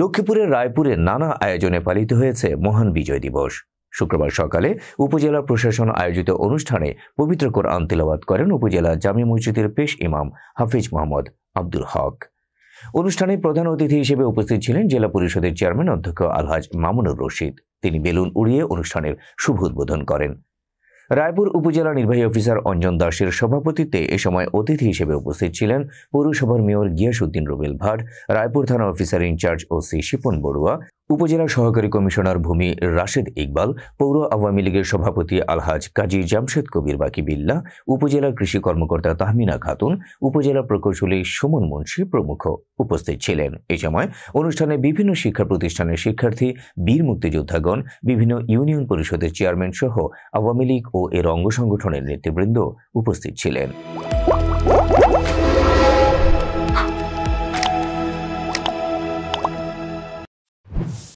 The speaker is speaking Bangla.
লক্ষ্মীপুরের রায়পুরে নানা আয়োজনে পালিত হয়েছে মহান বিজয় দিবস শুক্রবার সকালে উপজেলা প্রশাসন আয়োজিত অনুষ্ঠানে পবিত্র কোরআন তেলাওয়াত করেন উপজেলা জামি মসজিদের পেশ ইমাম হাফিজ মোহাম্মদ আব্দুল হক অনুষ্ঠানে প্রধান অতিথি হিসেবে উপস্থিত ছিলেন জেলা পরিষদের চেয়ারম্যান অধ্যক্ষ আলহাজ মামুনুর রশিদ তিনি বেলুন উড়িয়ে অনুষ্ঠানের শুভ উদ্বোধন করেন রায়পুর উপজেলা নির্বাহী অফিসার অঞ্জন দাসের সভাপতিত্বে এ সময় অতিথি হিসেবে উপস্থিত ছিলেন পৌরসভার মেয়র গিয়াসুদ্দিন রুবেল ভাট রায়পুর থানা officer in charge O C Shipon Barua উপজেলা সহকারী কমিশনার ভূমি রাশেদ ইকবাল পৌর আওয়ামী লীগের সভাপতি আলহাজ কাজী জামশেদ কবির বাকি বিল্লা উপজেলা কৃষি কর্মকর্তা তাহমিনা খাতুন উপজেলা প্রকৌশলী সুমন মুন্সী প্রমুখ উপস্থিত ছিলেন এ সময় অনুষ্ঠানে বিভিন্ন শিক্ষা প্রতিষ্ঠানের শিক্ষার্থী বীর মুক্তিযোদ্ধাগণ বিভিন্ন ইউনিয়ন পরিষদের চেয়ারম্যান সহ আওয়ামী লীগ ও এর অঙ্গ সংগঠনের নেতৃবৃন্দ উপস্থিত ছিলেন